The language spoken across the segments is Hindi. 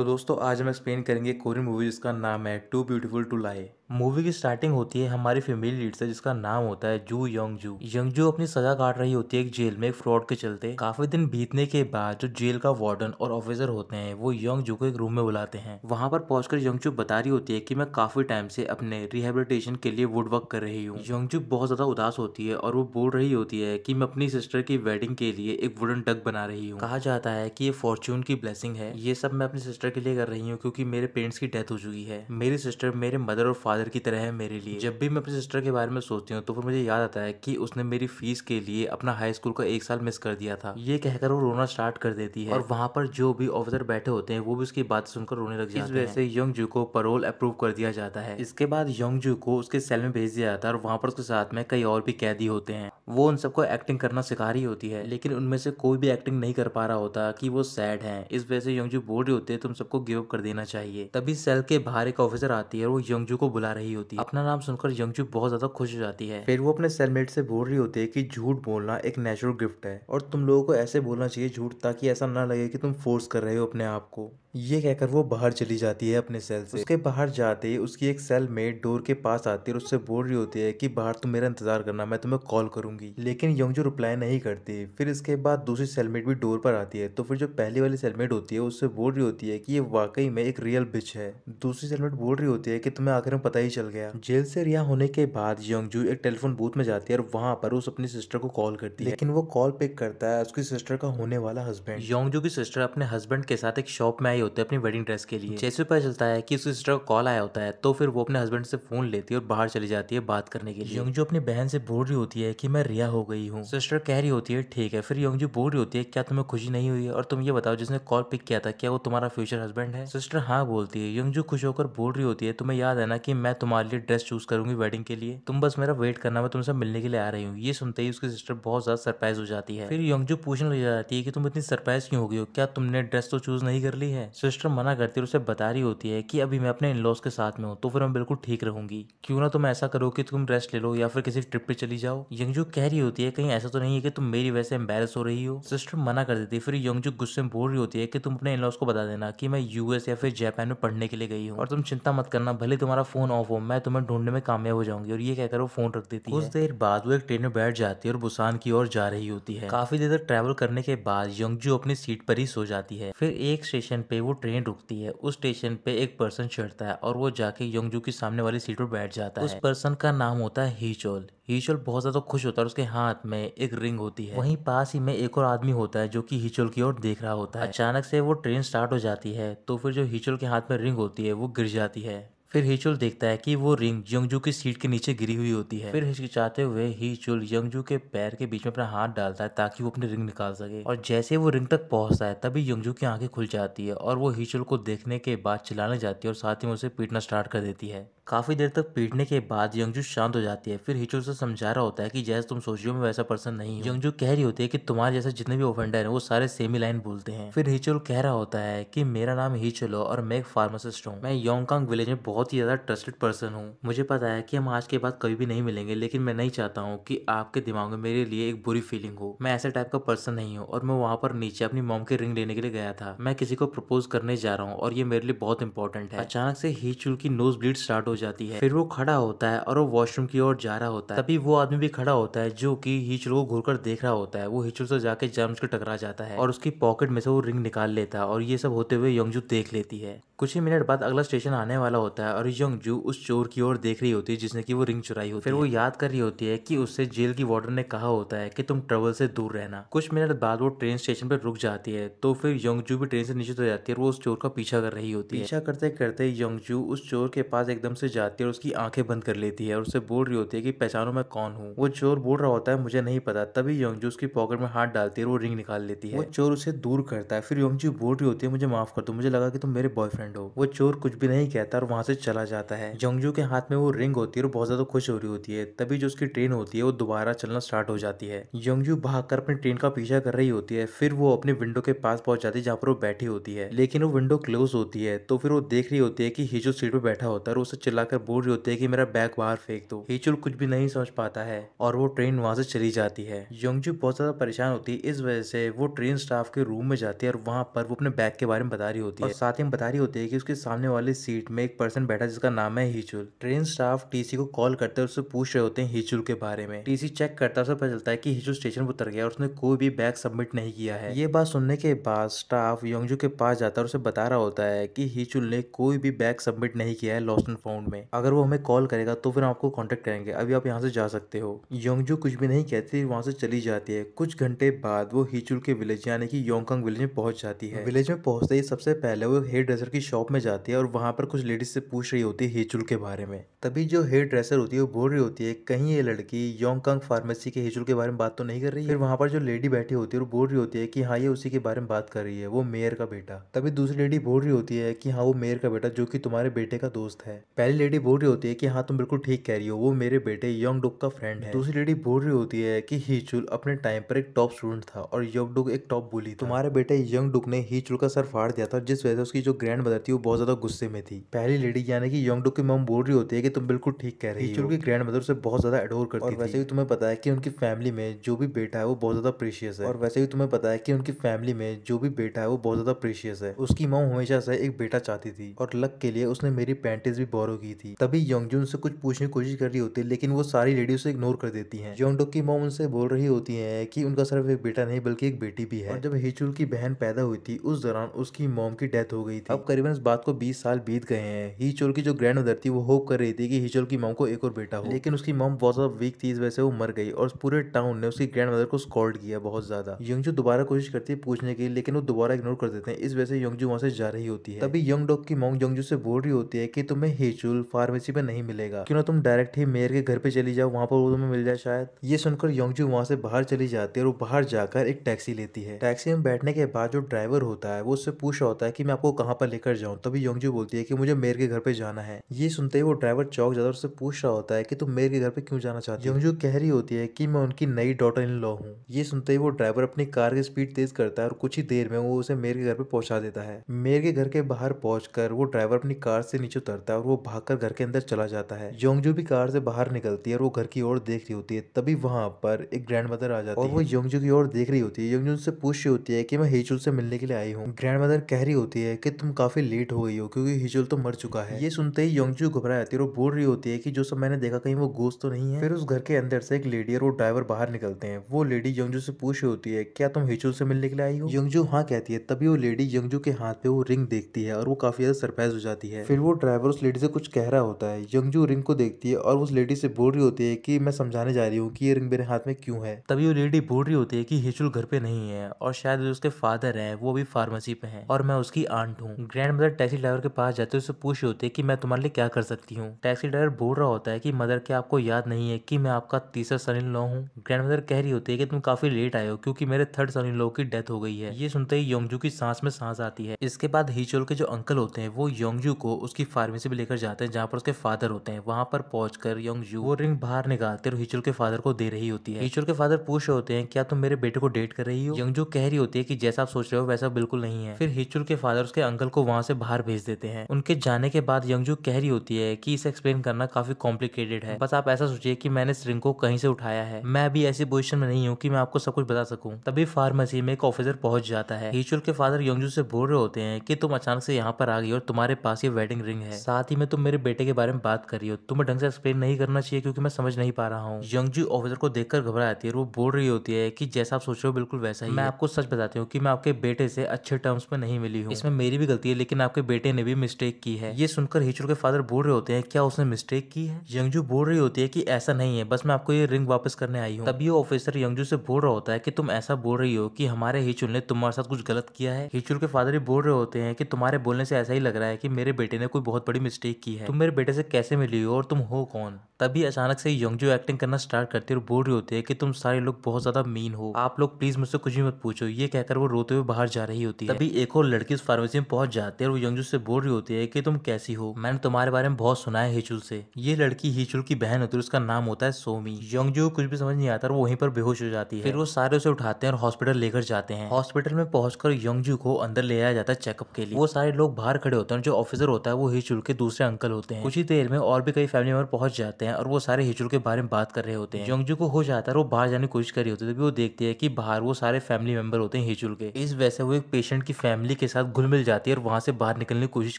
तो दोस्तों आज हम एक्सप्लेन करेंगे कोरियन मूवी जिसका नाम है too beautiful to lie movie की स्टार्टिंग होती है हमारी फीमेल लीड से जिसका नाम होता है जू यंग जू यंग जू अपनी सजा काट रही होती है एक जेल में एक फ्रॉड के चलते काफी दिन बीतने के बाद जो जेल का वार्डन और ऑफिसर होते हैं वो यंग जू को एक रूम में बुलाते हैं वहां पर पहुंचकर यंग जू बता रही होती है की मैं काफी टाइम से अपने रिहेबिलिटेशन के लिए वुड वर्क कर रही हूँ यंग जू बहुत ज्यादा उदास होती है और वो बोल रही होती है की मैं अपनी सिस्टर की वेडिंग के लिए एक वुडन डक बना रही हूँ कहा जाता है की ये फॉर्चून की ब्लेसिंग है ये सब मैं अपनी सिस्टर के लिए कर रही हूँ क्यूँकी मेरे पेरेंट्स की डेथ हो चुकी है मेरी सिस्टर मेरे मदर और फादर फादर की तरह है मेरे लिए जब भी मैं अपनी सिस्टर के बारे में सोचती हूँ तो फिर मुझे याद आता है कि उसने मेरी फीस के लिए अपना हाई स्कूल का एक साल मिस कर दिया था ये कहकर वो रोना स्टार्ट कर देती है और वहाँ पर जो भी ऑफिसर बैठे होते हैं वो भी उसकी बात सुनकर रोने लग जाते हैं इस यंग जू को परोल अप्रूव कर दिया जाता है इसके बाद जू को उसके सेल में भेज दिया जाता है और वहाँ पर उसके साथ में कई और भी कैदी होते हैं वो उन सबको एक्टिंग करना सिखा रही होती है लेकिन उनमें से कोई भी एक्टिंग नहीं कर पा रहा होता कि वो सैड हैं इस वजह से यंगजू बोल रहे होते हैं तुम सबको गिव अप कर देना चाहिए तभी सेल के बाहर एक ऑफिसर आती है और वो यंगजू को बुला गा रही होती है अपना नाम सुनकर यंगजू बहुत ज्यादा खुश हो जाती है फिर वो अपने सेलमेट से बोल रही होती है कि झूठ बोलना एक नेचुरल गिफ्ट है और तुम लोगों को ऐसे बोलना चाहिए झूठ ताकि ऐसा ना लगे कि तुम फोर्स कर रहे हो अपने आप को ये कहकर वो बाहर चली जाती है अपने सेल से उसके बाहर जाते ही उसकी एक सेल मेट डोर के पास आती है और उससे बोल रही होती है कि बाहर तुम मेरा इंतजार करना मैं तुम्हें कॉल करूंगी लेकिन योंगजू रिप्लाई नहीं करती फिर इसके बाद दूसरी सेलमेट भी डोर पर आती है तो फिर जो पहली वाली सेलमेट होती है उससे बोल रही होती है की ये वाकई में एक रियल बिच है दूसरी सेलमेट बोल रही होती है की तुम्हें आखिर में पता ही चल गया जेल से रिहा होने के बाद योंगजू एक टेलीफोन बूथ में जाती है और वहां पर उस अपनी सिस्टर को कॉल करती है लेकिन वो कॉल पिक करता है उसकी सिस्टर का होने वाला हस्बैंड योंगजू की सिस्टर अपने हस्बैंड के साथ एक शॉप में आई आई होती है अपनी वेडिंग ड्रेस के लिए जैसे पता चलता है कि उसकी सिस्टर का कॉल आया होता है तो फिर वो अपने हस्बैंड से फोन लेती है और बाहर चली जाती है बात करने के लिए योंगजू अपनी बहन से बोल रही होती है कि मैं रिया हो गई हूँ सिस्टर कह रही होती है ठीक है फिर योंगजू बोल रही होती है क्या तुम्हें खुशी नहीं हुई और तुम ये बताओ जिसने कॉल पिक किया था क्या वो तुम्हारा फ्यूचर हस्बैंड है सिस्टर हाँ बोलती है योंगजू खुश होकर बोल रही होती है तुम्हें याद है ना कि मैं तुम्हारे लिए ड्रेस चूज करूंगी वेडिंग के लिए तुम बस मेरा वेट करना मैं तुमसे मिलने के लिए आ रही हूँ ये सुनते ही उसकी सिस्टर बहुत ज्यादा सरप्राइज हो जाती है फिर योंगजू पूछने लग जाती है कि तुम इतनी सरप्राइज क्यों हो गई हो क्या तुमने ड्रेस तो चूज नहीं कर ली है सिस्टर मना करती और उसे बता रही होती है कि अभी मैं अपने इन लॉज के साथ में हूँ तो फिर मैं बिल्कुल ठीक रहूंगी क्यों ना तुम ऐसा करो कि तुम रेस्ट ले लो या फिर किसी ट्रिप पे चली जाओ यंगजू कह रही होती है कहीं ऐसा तो नहीं है कि तुम मेरी वजह से एम्बेरस हो रही हो सिस्टर मना कर देती है फिर यंगजू गुस्से में बोल रही होती है कि तुम अपने इन लॉज को बता देना की मैं यूएस या फिर जापान में पढ़ने के लिए गई हूँ और तुम चिंता मत करना भले तुम्हारा फोन ऑफ हो मैं तुम्हें ढूंढने में कामयाब हो जाऊंगी और ये कहकर वो फोन रख देती है कुछ देर बाद वो एक ट्रेन में बैठ जाती है और बुसान की ओर जा रही होती है काफी देर तक ट्रेवल करने के बाद यंगजू अपनी सीट पर ही सो जाती है फिर एक स्टेशन पे वो ट्रेन रुकती है उस स्टेशन पे एक पर्सन चढ़ता है और वो जाके योंगजू की सामने वाली सीट पर बैठ जाता है उस पर्सन का नाम होता है हीचोल हीचोल बहुत ज्यादा खुश होता है उसके हाथ में एक रिंग होती है वहीं पास ही में एक और आदमी होता है जो कि हीचोल की ओर देख रहा होता है अचानक से वो ट्रेन स्टार्ट हो जाती है तो फिर जो हीचोल के हाथ में रिंग होती है वो गिर जाती है फिर हिचुल देखता है कि वो रिंग यंगजू की सीट के नीचे गिरी हुई होती है फिर हिचकिचाते हुए हिचुल यंगजू के पैर के बीच में अपना हाथ डालता है ताकि वो अपनी रिंग निकाल सके और जैसे वो रिंग तक पहुंचता है तभी यंगजू की आंखें खुल जाती है और वो हिचुल को देखने के बाद चिल्लाने जाती है और साथ ही उसे पीटना स्टार्ट कर देती है काफ़ी देर तक पीटने के बाद यंगजू शांत हो जाती है फिर हिचो से समझा रहा होता है कि जैसे तुम सोचियो मैं वैसा पर्सन नहीं यंगजू कह रही होती है कि तुम्हारे जैसे जितने भी ऑफेंडर हैं वो सारे सेम ही लाइन बोलते हैं फिर हिचोल कह रहा होता है कि मेरा नाम हिचोलो और मैं एक फार्मासिस्ट हूँ मैं योंगकांग विलेज में बहुत ही ज़्यादा ट्रस्टेड पर्सन हूँ मुझे पता है कि हम आज के बाद कभी भी नहीं मिलेंगे लेकिन मैं नहीं चाहता हूँ कि आपके दिमाग में मेरे लिए एक बुरी फीलिंग हो मैं ऐसे टाइप का पर्सन नहीं हूँ और मैं वहाँ पर नीचे अपनी मोम की रिंग लेने के लिए गया था मैं किसी को प्रपोज करने जा रहा हूँ और ये मेरे लिए बहुत इंपॉर्टेंट है अचानक से हिचुल की नोज ब्लीड स्टार्ट हो जाती है फिर वो खड़ा होता है और वो वॉशरूम की ओर जा रहा होता है तभी वो आदमी भी खड़ा होता है जो की हिचरो को घूर देख रहा होता है वो हिचरो से जाके जर्म्स को टकरा जाता है और उसकी पॉकेट में से वो रिंग निकाल लेता है और ये सब होते हुए यंगजू देख लेती है कुछ ही मिनट बाद अगला स्टेशन आने वाला होता है और यंगजू उस चोर की ओर देख रही होती है जिसने की वो रिंग चुराई होती है फिर वो याद कर रही होती है कि उससे जेल की वार्डन ने कहा होता है कि तुम ट्रबल से दूर रहना कुछ मिनट बाद वो ट्रेन स्टेशन पर रुक जाती है तो फिर यंगजू भी ट्रेन से नीचे हो जाती है और वो उस चोर का पीछा कर रही होती है पीछा करते करते यंगजू उस चोर के पास एकदम से जाती है और उसकी आंखें बंद कर लेती है और उसे बोल रही होती है कि पहचानो मैं कौन हूँ वो चोर बोल रहा होता है मुझे नहीं पता तभी योंगजू उसकी पॉकेट में हाथ डालती है और वो रिंग निकाल लेती है वो चोर उसे दूर करता है फिर योंगजू बोल रही होती है मुझे माफ कर दो मुझे लगा कि तुम मेरे बॉयफ्रेंड हो वो चोर कुछ भी नहीं कहता और वहां से चला जाता है योंगजू के हाथ में वो रिंग होती है और बहुत ज्यादा खुश हो रही होती है तभी जो उसकी ट्रेन होती है वो दोबारा चलना स्टार्ट हो जाती है योंगजू भाग कर अपनी ट्रेन का पीछा कर रही होती है फिर वो अपने विंडो के पास पहुंच जाती है जहाँ पर वो बैठी होती है लेकिन वो विंडो क्लोज होती है तो फिर वो देख रही होती है कि हिजो सीट पर बैठा होता है और उसे चिल्लाकर बोल रही होती है कि मेरा बैग बाहर फेंक दो हेचुल कुछ भी नहीं समझ पाता है और वो ट्रेन वहां से चली जाती है योंगजू बहुत ज्यादा परेशान होती है इस वजह से वो ट्रेन स्टाफ के रूम में जाती है और वहां पर वो अपने बैग के बारे में बता रही होती है साथ ही बता रही होती है की उसके सामने वाली सीट में एक पर्सन बैठा जिसका नाम है हिचुल ट्रेन स्टाफ टीसी को कॉल करते हैं उससे पूछ रहे होते हैं हिचुल के बारे में टीसी चेक करता है पता चलता है की हिचुल स्टेशन पर उतर गया और उसने कोई भी बैग सबमिट नहीं किया है ये बात सुनने के बाद स्टाफ योंगजू के पास जाता है और उसे बता रहा होता है कि हिचुल ने कोई भी बैग सबमिट नहीं किया है लॉस्ट एंड फाउंड अकाउंट में अगर वो हमें कॉल करेगा तो फिर आपको कॉन्टेक्ट करेंगे अभी आप यहाँ से जा सकते हो योंगजू कुछ भी नहीं कहती वहाँ से चली जाती है कुछ घंटे बाद वो हिचुल के विलेज यानी कि योंगकांग विलेज में पहुंच जाती है विलेज में पहुंचते ही सबसे पहले वो हेयर ड्रेसर की शॉप में जाती है और वहाँ पर कुछ लेडीज से पूछ रही होती है हिचुल के बारे में तभी जो हेयर ड्रेसर होती है वो बोल रही होती है कहीं ये लड़की योंगकांग फार्मेसी के हिचुल के बारे में बात तो नहीं कर रही है फिर वहाँ पर जो लेडी बैठी होती है वो बोल रही होती है कि हाँ ये उसी के बारे में बात कर रही है वो मेयर का बेटा तभी दूसरी लेडी बोल रही होती है कि हाँ वो मेयर का बेटा जो कि तुम्हारे बेटे का दोस्त है पहले पहली लेडी बोल रही होती है कि हाँ तुम बिल्कुल ठीक कह रही हो वो मेरे बेटे डुक का फ्रेंड है दूसरी लेडी बोल रही होती है कि हीचुल अपने टाइम पर एक टॉप स्टूडेंट था और डुक एक टॉप बोली तुम्हारे बेटे यंग डुक ने हीचुल का सर फाड़ दिया था जिस वजह से उसकी जो ग्रैंड मदर थी वो बहुत ज्यादा गुस्से में थी पहली लेडी यानी कि डुक की मम बोल रही होती है कि तुम बिल्कुल ठीक कह रही हो की ग्रैंड मदर उसे बहुत ज्यादा एडोर करती और वैसे भी तुम्हें पता है कि उनकी फैमिली में जो भी बेटा है वो बहुत ज्यादा प्रेशियस है और वैसे भी तुम्हें पता है कि उनकी फैमिली में जो भी बेटा है वो बहुत ज्यादा प्रेशियस है उसकी मम हमेशा से एक बेटा चाहती थी और लक के लिए उसने मेरी पैंटीज भी बोरो चुकी थी तभी योंगजुन से कुछ पूछने की कोशिश कर रही होती है लेकिन वो सारी रेडियो से इग्नोर कर देती है योंगडोक की मोम उनसे बोल रही होती है की उनका सिर्फ एक बेटा नहीं बल्कि एक बेटी भी है जब हिचुल की बहन पैदा हुई थी उस दौरान उसकी मोम की डेथ हो गई थी अब करीबन इस बात को बीस साल बीत गए हैं हिचुल की जो ग्रैंड मदर थी वो होप कर रही थी की हिचुल की मोम को एक और बेटा हो लेकिन उसकी मोम बहुत ज्यादा वीक थी इस वजह से वो मर गई और पूरे टाउन ने उसकी ग्रैंड मदर को स्कॉल्ड किया बहुत ज्यादा यंगजू दोबारा कोशिश करती है पूछने की लेकिन वो दोबारा इग्नोर कर देते हैं इस वजह से यंगजू वहां से जा रही होती है तभी यंग डॉग की मोम यंगजू से बोल रही होती है की तुम्हें हिचुल शेड्यूल फार्मेसी पे नहीं मिलेगा क्यों ना तुम डायरेक्ट ही मेयर के घर पे चली जाओ वहाँ पर वो तुम्हें मिल जाए शायद ये सुनकर योंगजू वहाँ से बाहर चली जाती है और बाहर जाकर एक टैक्सी लेती है टैक्सी में बैठने के बाद जो ड्राइवर होता है वो उससे पूछ होता है की मैं आपको कहाँ पर लेकर जाऊँ तभी योंगजू बोलती है की मुझे मेयर के घर पे जाना है ये सुनते ही वो ड्राइवर चौक जाता है उससे पूछ रहा होता है की तुम मेयर के घर पे क्यों जाना चाहते योंगजू कह रही होती है की मैं उनकी नई डॉटर इन लॉ हूँ ये सुनते ही वो ड्राइवर अपनी कार की स्पीड तेज करता है और कुछ ही देर में वो उसे मेयर के घर पे पहुंचा देता है मेयर के घर के बाहर पहुंचकर वो ड्राइवर अपनी कार से नीचे उतरता है और वो भाग भागकर घर के अंदर चला जाता है योंगजू भी कार से बाहर निकलती है और वो घर की ओर देख रही होती है तभी वहाँ पर एक ग्रैंड मदर आ जाती है और वो योंगजू की ओर देख रही होती है योंगजू से पूछ रही होती है की मैं हेचुल से मिलने के लिए आई हूँ ग्रैंड मदर कह रही होती है की तुम काफी लेट हो गई हो क्योंकि हिचुल तो मर चुका है ये सुनते ही योंगजू घबरा जाती है और बोल रही होती है की जो सब मैंने देखा कहीं वो गोश तो नहीं है फिर उस घर के अंदर से एक लेडी और वो ड्राइवर बाहर निकलते हैं वो लेडी योंगजू से पूछ रही होती है क्या तुम हिचुल से मिलने के लिए आई हो योंगजू हाँ कहती है तभी वो लेडी योंगजू के हाथ पे वो रिंग देखती है और वो काफी ज्यादा सरप्राइज हो जाती है फिर वो ड्राइवर उस लेडी से कुछ कह रहा होता है यंगजू रिंग को देखती है और उस लेडी से बोल रही होती है कि मैं समझाने जा रही हूँ कि ये रिंग मेरे हाथ में क्यों है तभी वो लेडी बोल रही होती है कि हिचुल घर पे नहीं है और शायद उसके फादर है वो भी फार्मेसी पे है और मैं उसकी आंट हूँ ग्रैंड मदर टैक्सी ड्राइवर के पास जाते हुए उससे पूछ रही होती है की मैं तुम्हारे लिए क्या कर सकती हूँ टैक्सी ड्राइवर बोल रहा होता है की मदर क्या आपको याद नहीं है की मैं आपका तीसरा सन इन लॉ हूँ ग्रैंड मदर कह रही होती है की तुम काफी लेट आयो क्यूँकी मेरे थर्ड सन इन लॉ की डेथ हो गई है ये सुनते ही योंगजू की सांस में सांस आती है इसके बाद हिचुल के जो अंकल होते हैं वो योंगजू को उसकी फार्मेसी में लेकर जाते जाता है जहाँ पर उसके फादर होते हैं वहाँ पर पहुँच कर यंग यू वो रिंग बाहर निकालते और हिचुल के फादर को दे रही होती है हिचुल के फादर पूछ रहे होते हैं क्या तुम मेरे बेटे को डेट कर रही हो यंग जू कह रही होती है कि जैसा आप सोच रहे हो वैसा बिल्कुल नहीं है फिर हिचुल के फादर उसके अंकल को वहाँ से बाहर भेज देते हैं उनके जाने के बाद यंग जू कह रही होती है की इसे एक्सप्लेन करना काफी कॉम्प्लिकेटेड है बस आप ऐसा सोचिए की मैंने इस रिंग को कहीं से उठाया है मैं अभी ऐसी पोजिशन में नहीं हूँ की मैं आपको सब कुछ बता सकूँ तभी फार्मेसी में एक ऑफिसर पहुंच जाता है हिचुल के फादर यंगजू से बोल रहे होते हैं कि तुम अचानक से यहाँ पर आ गई और तुम्हारे पास ये वेडिंग रिंग है साथ ही में तुम तुम मेरे बेटे के बारे में बात कर रही हो तुम्हें ढंग से एक्सप्लेन नहीं करना चाहिए क्योंकि मैं समझ नहीं पा रहा हूँ यंगजू ऑफिसर को देखकर घबरा जाती है वो बोल रही होती है कि जैसा आप सोच रहे हो बिल्कुल वैसा ही मैं आपको सच बताती हूँ कि मैं आपके बेटे से अच्छे टर्म्स में नहीं मिली हूँ इसमें मेरी भी गलती है लेकिन आपके बेटे ने भी मिस्टेक की है ये सुनकर हिचुर के फादर बोल रहे होते हैं क्या उसने मिस्टेक की है यंगजू बोल रही होती है की ऐसा नहीं है बस मैं आपको ये रिंग वापस करने आई हूँ तभी वो ऑफिसर यंगजू से बोल रहा होता है की तुम ऐसा बोल रही हो की हमारे हिचुल ने तुम्हारे साथ कुछ गलत किया है हिचुल के फादर ही बोल रहे होते हैं कि तुम्हारे बोलने से ऐसा ही लग रहा है की मेरे बेटे ने कोई बहुत बड़ी मिस्टेक की की है तुम मेरे बेटे से कैसे मिली हो और तुम हो कौन तभी अचानक से योंगजो एक्टिंग करना स्टार्ट करती है और बोल रही होती है कि तुम सारे लोग बहुत ज्यादा मीन हो आप लोग प्लीज मुझसे कुछ भी मत पूछो ये कहकर वो रोते हुए बाहर जा रही होती है तभी एक और लड़की उस फार्मेसी में पहुंच जाती है और वो यंगजू से बोल रही होती है कि तुम कैसी हो मैंने तुम्हारे बारे में बहुत सुना है हिचुल से ये लड़की हिचुल की बहन होती है उसका नाम होता है सोमी यंगजू कुछ भी समझ नहीं आता वो वहीं पर बेहोश हो जाती है फिर वो सारे उसे उठाते हैं और हॉस्पिटल लेकर जाते हैं हॉस्पिटल में पहुंचकर यंगजू को अंदर ले आया जाता है चेकअप के लिए वो सारे लोग बाहर खड़े होते हैं जो ऑफिसर होता है वो हिचुल के दूसरे अंकल होते हैं कुछ ही देर में और भी कई फैमिली मेंबर पहुंच जाते हैं हैं और वो सारे हिचुल के बारे में बात कर रहे होते हैं जोंगजू को हो जाता है वो बाहर जाने की कोशिश कर रही होती है तभी वो देखती है कि बाहर वो सारे फैमिली मेंबर होते हैं हिचुल के इस वैसे वो एक पेशेंट की फैमिली के साथ घुल मिल जाती है और वहाँ से बाहर निकलने की कोशिश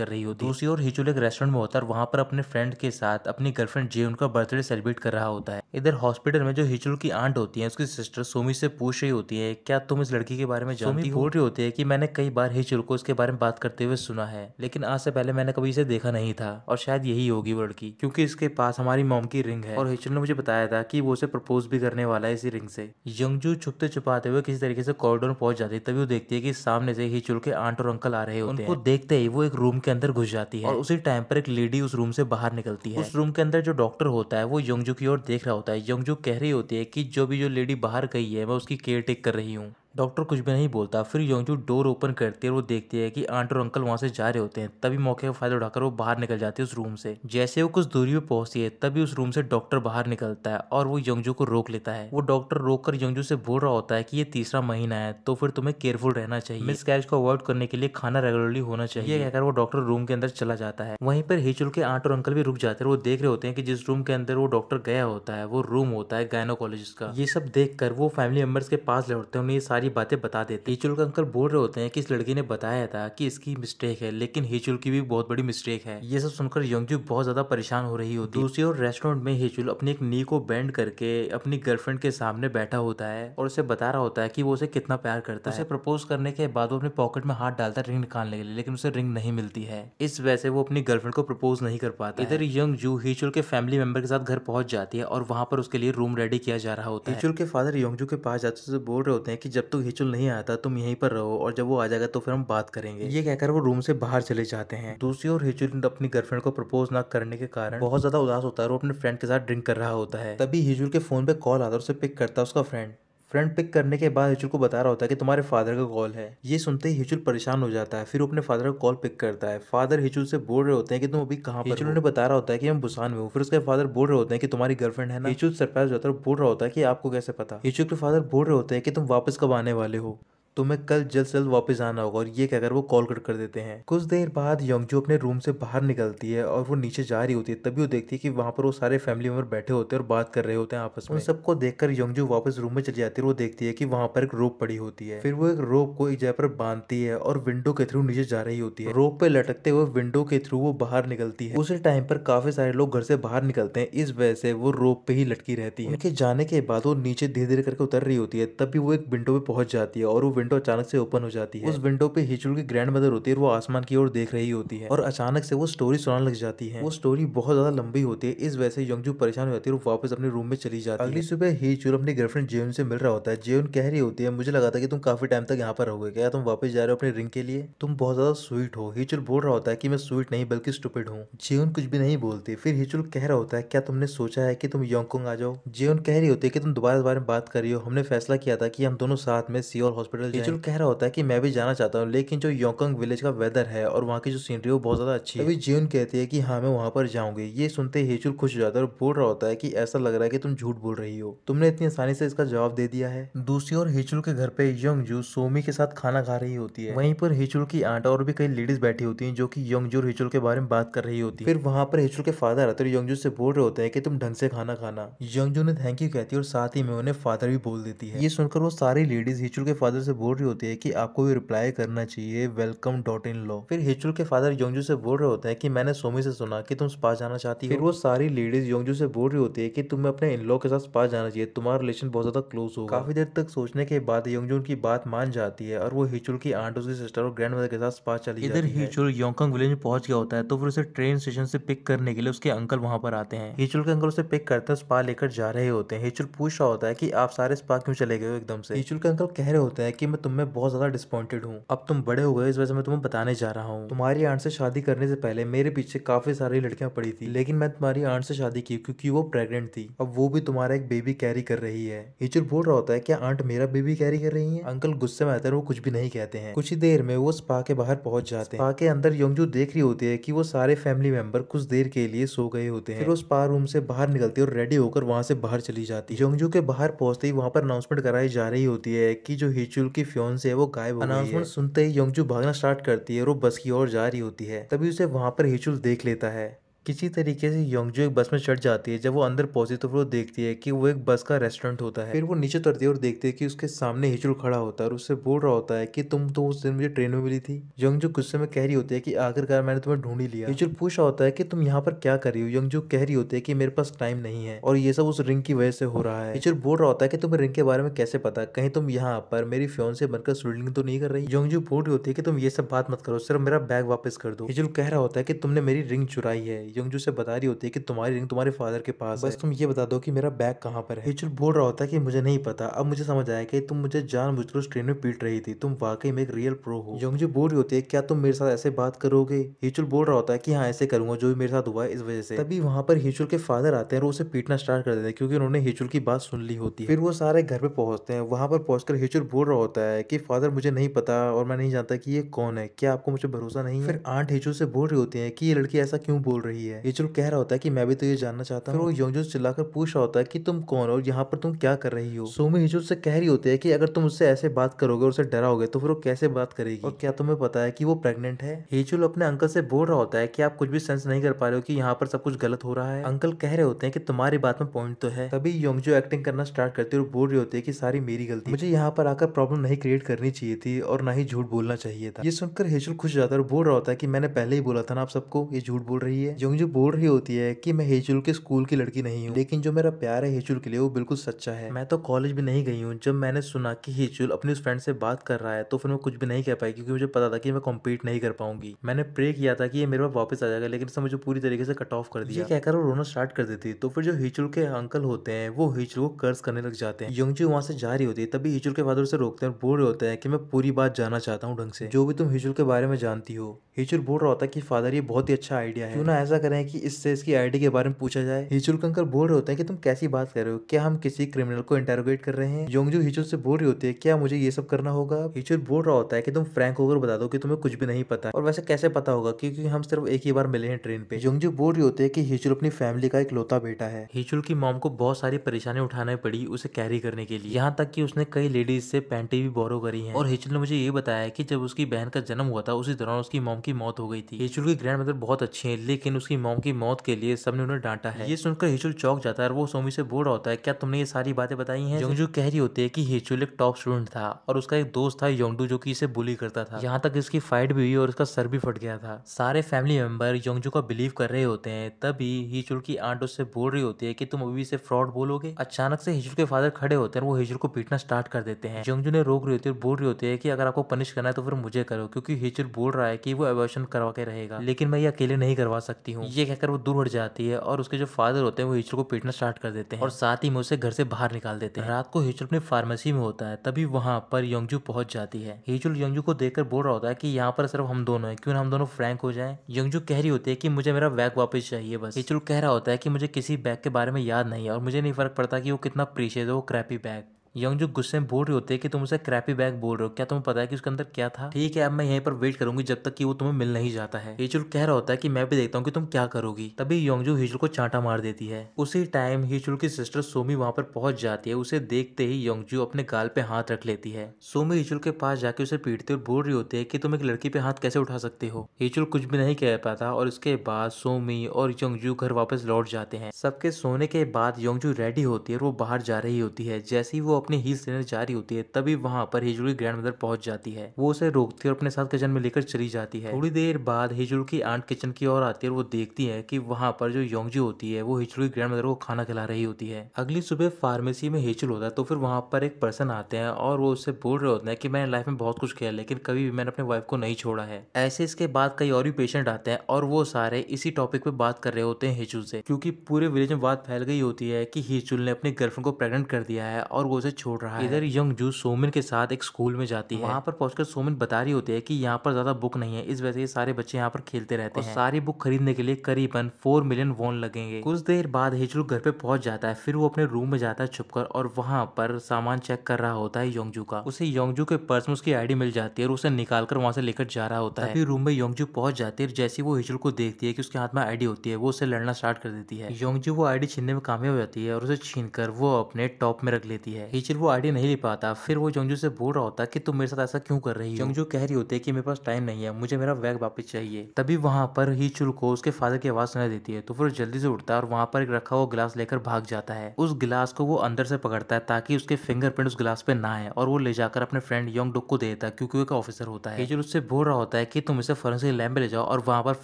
कर रही होती है दूसरी ओर हिचुल एक रेस्टोरेंट में होता है वहाँ पर अपने फ्रेंड के साथ अपनी गर्लफ्रेंड जे उनका बर्थडे सेलिब्रेट कर रहा होता है इधर हॉस्पिटल में जो हिचुल की आंट होती है उसकी सिस्टर सोमी से पूछ रही होती है क्या तुम इस लड़की के बारे में जानती हो रही होती है की मैंने कई बार हिचुल को इसके बारे में बात करते हुए सुना है लेकिन आज से पहले मैंने कभी इसे देखा नहीं था और शायद यही होगी वो लड़की क्योंकि इसके पास हमारी मॉम की रिंग है और हिचन ने मुझे बताया था कि वो उसे प्रपोज भी करने वाला है इसी रिंग से यंगजू छुपते छुपाते हुए किसी तरीके से कॉरिडोर में पहुंच जाती है तभी वो देखती है कि सामने से हिचुल के आंट और अंकल आ रहे होते उनको देखते ही वो एक रूम के अंदर घुस जाती है और उसी टाइम पर एक लेडी उस रूम से बाहर निकलती है उस रूम के अंदर जो डॉक्टर होता है वो यंगजू की ओर देख रहा होता है यंगजू कह रही होती है की जो भी जो लेडी बाहर गई है मैं उसकी केयर टेक कर रही हूँ डॉक्टर कुछ भी नहीं बोलता फिर योंगजू डोर ओपन करती है वो देखती है कि आंट और अंकल वहाँ से जा रहे होते हैं तभी मौके का फायदा उठाकर वो बाहर निकल जाती है उस रूम से जैसे वो कुछ दूरी में पहुंचती है तभी उस रूम से डॉक्टर बाहर निकलता है और वो योंगजू को रोक लेता है वो डॉक्टर रोक कर से बोल रहा होता है की ये तीसरा महीना है तो फिर तुम्हें केयरफुल रहना चाहिए मिस को अवॉइड करने के लिए खाना रेगुलरली होना चाहिए कहकर वो डॉक्टर रूम के अंदर चला जाता है वहीं पर हिचुल के आंट और अंकल भी रुक जाते हैं वो देख रहे होते हैं कि जिस रूम के अंदर वो डॉक्टर गया होता है वो रूम होता है गायनोकोलॉजिस्ट का ये सब देख वो फैमिली मेम्बर्स के पास लौटते हैं उन्हें ये सारी सारी बातें बता देते हिचुल का अंकल बोल रहे होते हैं कि इस लड़की ने बताया था कि इसकी मिस्टेक है लेकिन हिचुल की भी बहुत बड़ी मिस्टेक है ये सब सुनकर यंगजू बहुत ज्यादा परेशान हो रही होती दूसरी ओर रेस्टोरेंट में हिचुल अपनी एक नी को बैंड करके अपनी गर्लफ्रेंड के सामने बैठा होता है और उसे बता रहा होता है की वो उसे कितना प्यार करता है उसे प्रपोज करने के बाद वो अपने पॉकेट में हाथ डालता है रिंग निकालने के लिए लेकिन उसे रिंग नहीं मिलती है इस वजह से वो अपनी गर्लफ्रेंड को प्रपोज नहीं कर पाता इधर यंग जू हिचुल के फैमिली मेंबर के साथ घर पहुंच जाती है और वहां पर उसके लिए रूम रेडी किया जा रहा होता है हिचुल के फादर यंगजू के पास जाते बोल रहे होते हैं कि जब तक तो हिचुल नहीं आता तुम यहीं पर रहो और जब वो आ जाएगा तो फिर हम बात करेंगे ये कहकर वो रूम से बाहर चले जाते हैं दूसरी ओर हिचुल अपनी गर्लफ्रेंड को प्रपोज ना करने के कारण बहुत ज्यादा उदास होता है और वो अपने फ्रेंड के साथ ड्रिंक कर रहा होता है तभी हिजुल के फोन पे कॉल आता है उसे पिक करता है उसका फ्रेंड फ्रेंड पिक करने के बाद हिचुल को बता रहा होता है कि तुम्हारे फादर का कॉल है ये सुनते ही हिचुल परेशान हो जाता है फिर अपने फादर का कॉल पिक करता है फादर हिचुल से बोल रहे होते हैं कि तुम अभी कहाँ पर हिचुल ने बता रहा होता है कि मैं बुसान में हूँ फिर उसके फादर बोल रहे होते हैं कि तुम्हारी गर्लफ्रेंड है ना हिचुल सरप्राइज होता है बोल रहा होता है कि आपको कैसे पता हिचुल के फादर बोल रहे होते हैं कि तुम वापस कब आने वाले हो तुम्हें कल जल्द से जल्द वापस आना होगा और ये कहकर वो कॉल कट कर देते हैं कुछ देर बाद योंगजू अपने रूम से बाहर निकलती है और वो नीचे जा रही होती है तभी वो देखती है कि वहाँ पर वो सारे फैमिली मेंबर बैठे होते हैं और बात कर रहे होते हैं आपस में उन सबको देखकर योंगजू वापस रूम में चली जाती है वो देखती है कि वहाँ पर एक रोप पड़ी होती है फिर वो एक रोप को एक जगह पर बांधती है और विंडो के थ्रू नीचे जा रही होती है रोप पे लटकते हुए विंडो के थ्रू वो बाहर निकलती है उसी टाइम पर काफी सारे लोग घर से बाहर निकलते हैं इस वजह से वो रोप पे ही लटकी रहती है उनके जाने के बाद वो नीचे धीरे धीरे करके उतर रही होती है तभी वो एक विंडो पे पहुंच जाती है और वो विंडो अचानक से ओपन हो जाती है उस विंडो पे हिचुल की ग्रैंड मदर होती है वो आसमान की ओर देख रही होती है और अचानक से वो स्टोरी सुनाने लग जाती है वो स्टोरी बहुत ज्यादा लंबी होती है इस वजह से यंगजू परेशान हो जाती है वापस अपने रूम में चली जाती है अगली सुबह हिचुल अपनी गर्लफ्रेंड जेवन से मिल रहा होता है जेवन कह रही होती है मुझे लगा था कि तुम काफी टाइम तक यहाँ पर रहोगे क्या तुम वापस जा रहे हो अपने रिंग के लिए तुम बहुत ज्यादा स्वीट हो हिचुल बोल रहा होता है की मैं स्वीट नहीं बल्कि स्टूपिड हूँ जेवन कुछ भी नहीं बोलती फिर हिचुल कह रहा होता है क्या तुमने सोचा है की तुम योंगकोंग आ जाओ जेवन कह रही होती है की तुम दोबारा बारे में बात कर रही हो हमने फैसला किया था कि हम दोनों साथ में सियोल हॉस्पिटल डिजुल कह रहा होता है कि मैं भी जाना चाहता हूँ लेकिन जो योकंग विलेज का वेदर है और वहाँ की जो सीनरी वो बहुत ज़्यादा अच्छी है अभी जीवन कहती है कि हाँ मैं वहाँ पर जाऊँगी ये सुनते हेचुल खुश हो जाता है और बोल रहा होता है कि ऐसा लग रहा है कि तुम झूठ बोल रही हो तुमने इतनी आसानी से इसका जवाब दे दिया है दूसरी ओर हेचुल के घर पे जू सोमी के साथ खाना खा रही होती है वहीं पर हेचुल की आंट और भी कई लेडीज बैठी होती है जो की योंगजू और हेचुल के बारे में बात कर रही होती है फिर वहाँ पर हेचुल के फादर आते यंगजू से बोल रहे होते हैं कि तुम ढंग से खाना खाना यंगजू ने थैंक यू कहती है और साथ ही में उन्हें फादर भी बोल देती है ये सुनकर वो सारी लेडीज हेचुल के फादर से बोल बोल रही होती है कि आपको भी रिप्लाई करना चाहिए वेलकम डॉट इन लॉ फिर हिचुल के फादर योंगजू से बोल रहे होता है कि मैंने सोमी से सुना कि तुम स्पा जाना चाहती हो फिर वो सारी लेडीज योंगजू से बोल रही होती है कि तुम्हें अपने इन लॉ के साथ स्पा जाना चाहिए तुम्हारा रिलेशन बहुत ज्यादा क्लोज हो काफी देर तक सोचने के बाद योंगजू उनकी बात मान जाती है और वो हिचुल की आंट उसकी सिस्टर और ग्रैंड मदर के साथ स्पा चली इधर हिचुल योंगकंग विलेज में पहुंच गया होता है तो फिर उसे ट्रेन स्टेशन से पिक करने के लिए उसके अंकल वहां पर आते हैं हिचुल के अंकल उसे पिक करते हैं स्पा लेकर जा रहे होते हैं हिचुल पूछ रहा होता है कि आप सारे स्पा क्यों चले गए एकदम से हिचुल के अंकल कह रहे होते हैं कि की मैं तुम्हें बहुत ज्यादा डिसपॉइंटेड हूँ अब तुम बड़े हो गए इस वजह से मैं तुम्हें बताने जा रहा हूँ तुम्हारी आंट से शादी करने से पहले मेरे पीछे काफी सारी लड़कियां पड़ी थी लेकिन मैं तुम्हारी आंट से शादी की क्योंकि वो प्रेगनेंट थी अब वो भी तुम्हारा एक बेबी कैरी कर रही है हिचुर बोल रहा होता है क्या आंट मेरा बेबी कैरी कर रही है अंकल गुस्से में आते हैं वो कुछ भी नहीं कहते हैं कुछ ही देर में वो स्पा के बाहर पहुंच जाते हैं के अंदर योंगजू देख रही होती है कि वो सारे फैमिली मेंबर कुछ देर के लिए सो गए होते हैं फिर वो स्पा रूम से बाहर निकलती है और रेडी होकर वहाँ से बाहर चली जाती है योंगजू के बाहर पहुंचते ही वहाँ पर अनाउंसमेंट कराई जा रही होती है की जो हिचुल उनकी फ्योन से वो गायब अनाउंसमेंट सुनते ही योंगजू भागना स्टार्ट करती है और वो बस की ओर जा रही होती है तभी उसे वहां पर हिचुल देख लेता है किसी तरीके से योंगजो एक बस में चढ़ जाती है जब वो अंदर पहुंचती तो फिर वो देखती है कि वो एक बस का रेस्टोरेंट होता है फिर वो नीचे उतरती है और देखती है कि उसके सामने हिचुल खड़ा होता है और उससे बोल रहा होता है कि तुम तो उस दिन मुझे ट्रेन में मिली थी योंगजो गुस्से में कह रही होती है कि आखिरकार मैंने तुम्हें ढूंढी लिया हिचुल पूछ रहा होता है कि तुम यहाँ पर क्या कर रही हो योंगजो कह रही होती है कि मेरे पास टाइम नहीं है और ये सब उस रिंग की वजह से हो रहा है हिचुल बोल रहा होता है कि तुम्हें रिंग के बारे में कैसे पता कहीं तुम यहाँ पर मेरी फ्योन से बनकर सुल्डिंग तो नहीं कर रही योंगजो बोल रही होती है कि तुम ये सब बात मत करो सिर्फ मेरा बैग वापस कर दो हिचुल कह रहा होता है कि तुमने मेरी रिंग चुराई है यंगजू से बता रही होती है कि तुम्हारी रिंग तुम्हारे फादर के पास बस तुम ये बता दो कि मेरा बैग कहाँ पर है हिचुल बोल रहा होता है कि मुझे नहीं पता अब मुझे समझ आया कि तुम मुझे जान बुझकर उस ट्रेन में पीट रही थी तुम वाकई में एक रियल प्रो हो यंगजू बोल रही होती है क्या तुम मेरे साथ ऐसे बात करोगे हिचुल बोल रहा होता है कि हाँ ऐसे करूंगा जो भी मेरे साथ हुआ है इस वजह से तभी वहाँ पर हिचुल के फादर आते हैं और उसे पीटना स्टार्ट कर देते हैं क्योंकि उन्होंने हिचुल की बात सुन ली होती है फिर वो सारे घर पे पहुंचते हैं वहाँ पर पहुंचकर हिचुल बोल रहा होता है कि फादर मुझे नहीं पता और मैं नहीं जानता कि ये कौन है क्या आपको मुझे भरोसा नहीं फिर आंट हिचुल से बोल रही होती है कि ये लड़की ऐसा क्यों बोल रही है रही है ये चुल कह रहा होता है की मैं भी तो ये जानना चाहता हूँ वो योंगजुल चिल्लाकर पूछ रहा होता है की तुम कौन हो यहाँ पर तुम क्या कर रही हो सोमी हिजुल से कह रही होती है की अगर तुम उससे ऐसे बात करोगे और उसे डराओगे तो फिर वो कैसे बात करेगी और क्या तुम्हें पता है की वो प्रेगनेंट है हिजुल अपने अंकल से बोल रहा होता है की आप कुछ भी सेंस नहीं कर पा रहे हो की यहाँ पर सब कुछ गलत हो रहा है अंकल कह रहे होते हैं कि तुम्हारी बात में पॉइंट तो है तभी योंगजो एक्टिंग करना स्टार्ट करती है और बोल रही होती है की सारी मेरी गलती मुझे यहाँ पर आकर प्रॉब्लम नहीं क्रिएट करनी चाहिए थी और ना ही झूठ बोलना चाहिए था ये सुनकर हेचुल खुश जाता है और बोल रहा होता है की मैंने पहले ही बोला था ना आप सबको ये झूठ बोल रही है योंग मुझे बोल रही होती है कि मैं हेजुल के स्कूल की लड़की नहीं हूँ लेकिन जो मेरा प्यार है हेजुल के लिए वो बिल्कुल सच्चा है मैं तो कॉलेज भी नहीं गई हूँ जब मैंने सुना कि हेजुल अपनी उस फ्रेंड से बात कर रहा है तो फिर मैं कुछ भी नहीं कह पाई क्योंकि मुझे पता था कि मैं कम्पीट नहीं कर पाऊंगी मैंने प्रे किया था कि ये मेरे पास वापस आ जाएगा लेकिन इसने मुझे पूरी तरीके से कट ऑफ कर दिया कहकर वो रोना स्टार्ट कर देती तो फिर जो हिचुल के अंकल होते हैं वो हिचुल को कर्ज करने लग जाते हैं योंगजू वहाँ से जा रही होती है तभी हिचुल के फादर से रोकते हैं और बोल रहे होते हैं कि मैं पूरी बात जाना चाहता हूँ ढंग से जो भी तुम हिचुल के बारे में जानती हो हिचुल बोल रहा होता है कि फादर ये बहुत ही अच्छा आइडिया है क्यों ना ऐसा कर रहे हैं कि इससे इसकी आईडी के बारे में पूछा जाए हिचुल कंकर बोल रहे होते हैं कि तुम कैसी बात कर रहे हो क्या हम किसी क्रिमिनल को इंटेरोगेट कर रहे हैं योंगजू हिचुल से बोल रही होती है क्या मुझे ये सब करना होगा हिचुल बोल रहा होता है कि तुम फ्रैंक होकर बता दो कि तुम्हें कुछ भी नहीं पता और वैसे कैसे पता होगा क्योंकि हम सिर्फ एक ही बार मिले हैं ट्रेन पे योंगजू बोल रही होती है कि हिचुल अपनी फैमिली का एक लौता बेटा है हिचुल की मॉम को बहुत सारी परेशानी उठानी पड़ी उसे कैरी करने के लिए यहाँ तक की उसने कई लेडीज से पैंटी भी बोरो करी है और हिचुल ने मुझे ये बताया की जब उसकी बहन का जन्म हुआ था उसी दौरान उसकी मॉम की मौत हो गई थी हिचुल की ग्रैंड मदर बहुत अच्छी है लेकिन उसकी उसकी मोम की मौत के लिए सबने उन्हें डांटा है ये सुनकर हिचुल चौक जाता है और वो सोमी से बोल रहा होता है क्या तुमने ये सारी बातें बताई हैं जंगजू कह रही होती है कि हिचुल एक टॉप स्टूडेंट था और उसका एक दोस्त था योंगडू जो कि इसे बुली करता था यहाँ तक इसकी फाइट भी हुई और उसका सर भी फट गया था सारे फैमिली मेंबर योंगजू का बिलीव कर रहे होते हैं तभी हिचुल की आंट उससे बोल रही होती है की तुम अभी इसे फ्रॉड बोलोगे अचानक से हिचुल के फादर खड़े होते हैं वो हिचुल को पीटना स्टार्ट कर देते हैं जंगजू ने रोक रही होती है बोल रही होती है की अगर आपको पनिश करना है तो फिर मुझे करो क्योंकि हिचुल बोल रहा है की वो एवोशन करवा के रहेगा लेकिन मैं ये अकेले नहीं करवा सकती हूँ ये कहकर वो दूर हट जाती है और उसके जो फादर होते हैं वो हिचर को पीटना स्टार्ट कर देते हैं और साथ ही में उसे घर से बाहर निकाल देते हैं रात को हिचुल अपने फार्मेसी में होता है तभी वहाँ पर यंगजू पहुंच जाती है हिचुल यंगजू को देखकर बोल रहा होता है की यहाँ पर सिर्फ हम दोनों है क्यों हम दोनों फ्रैंक हो जाए यंगजू कह रही होती है की मुझे मेरा बैग वापस चाहिए बस हिचुल कह रहा होता है की मुझे किसी बैग के बारे में याद नहीं है और मुझे नहीं फर्क पड़ता की वो कितना प्रीशियस है वो क्रैपी बैग यंग जो गुस्से में बोल रहे होते हैं कि तुम उसे क्रैपी बैग बोल रहे हो क्या तुम्हें पता है कि उसके अंदर क्या था ठीक है अब मैं यहीं पर वेट करूंगी जब तक कि वो तुम्हें मिल नहीं जाता है हिजुल कह रहा होता है कि मैं भी देखता हूँ कि तुम क्या करोगी तभी योंगजू हिजुल को चांटा मार देती है उसी टाइम हिजुल की सिस्टर सोमी वहां पर पहुंच जाती है उसे देखते ही योंगजू अपने गाल पे हाथ रख लेती है सोमी हिजुल के पास जाके उसे पीटते और बोल रही होती है की तुम एक लड़की पे हाथ कैसे उठा सकते हो हिजुल कुछ भी नहीं कह पाता और उसके बाद सोमी और योंगजू घर वापस लौट जाते हैं सबके सोने के बाद योंगजू रेडी होती है और वो बाहर जा रही होती है जैसे ही वो अपनी हील्स देने जा रही होती है तभी वहाँ पर हिजुल की ग्रैंड मदर पहुंच जाती है वो उसे रोकती है और अपने साथ किचन में लेकर चली जाती है थोड़ी देर बाद हिजुल की आंट किचन की ओर आती है और वो देखती है की वहाँ पर जो योंगजी होती है वो हेजुल की ग्रैंड मदर को खाना खिला रही होती है अगली सुबह फार्मेसी में हेजुल होता है तो फिर वहाँ पर एक पर्सन आते हैं और वो उससे बोल रहे होते हैं की मैंने लाइफ में बहुत कुछ किया लेकिन कभी भी मैंने अपने वाइफ को नहीं छोड़ा है ऐसे इसके बाद कई और भी पेशेंट आते हैं और वो सारे इसी टॉपिक पे बात कर रहे होते हैं हिचुल से क्योंकि पूरे विलेज में बात फैल गई होती है कि हिचुल ने अपनी गर्लफ्रेंड को प्रेग्नेंट कर दिया है और वो उसे छोड़ रहा है इधर यंग जू सोमिन के साथ एक स्कूल में जाती है वहाँ पर पहुंचकर सोमिन बता रही होती है कि यहाँ पर ज्यादा बुक नहीं है इस वजह से सारे बच्चे यहाँ पर खेलते रहते हैं सारी बुक खरीदने के लिए करीबन फोर मिलियन वोन लगेंगे कुछ देर बाद हेचरू घर पे पहुंच जाता है फिर वो अपने रूम में जाता है छुपकर और वहाँ पर सामान चेक कर रहा होता है योंगजू का उसे योंगजू के पर्स में उसकी आईडी मिल जाती है और उसे निकाल कर वहाँ से लेकर जा रहा होता है फिर रूम में योंगजू पहुंच जाती है जैसे वो हेचरू को देखती है की उसके हाथ में आईडी होती है वो उसे लड़ना स्टार्ट कर देती है योंगजू वो आईडी छीनने में कामयाब होती जाती है और उसे छीन कर वो अपने टॉप में रख लेती है टीचर वो आईडी नहीं ले पाता फिर वो जंगजू से बोल रहा होता कि तुम मेरे साथ ऐसा क्यों कर रही हो जंगजू कह रही होती है कि मेरे पास टाइम नहीं है मुझे मेरा बैग वापस चाहिए तभी वहाँ पर हिचुल को उसके फादर की आवाज़ सुनाई देती है तो फिर जल्दी से उठता है और वहाँ पर एक रखा हुआ गिलास लेकर भाग जाता है उस गिलास को वो अंदर से पकड़ता है ताकि उसके फिंगरप्रिंट उस गिलास पे ना आए और वो ले जाकर अपने फ्रेंड यंग डुक को देता है क्योंकि वो एक ऑफिसर होता है हिचुल उससे बोल रहा होता है कि तुम इसे फॉरेंसिक लैब में ले जाओ और वहाँ पर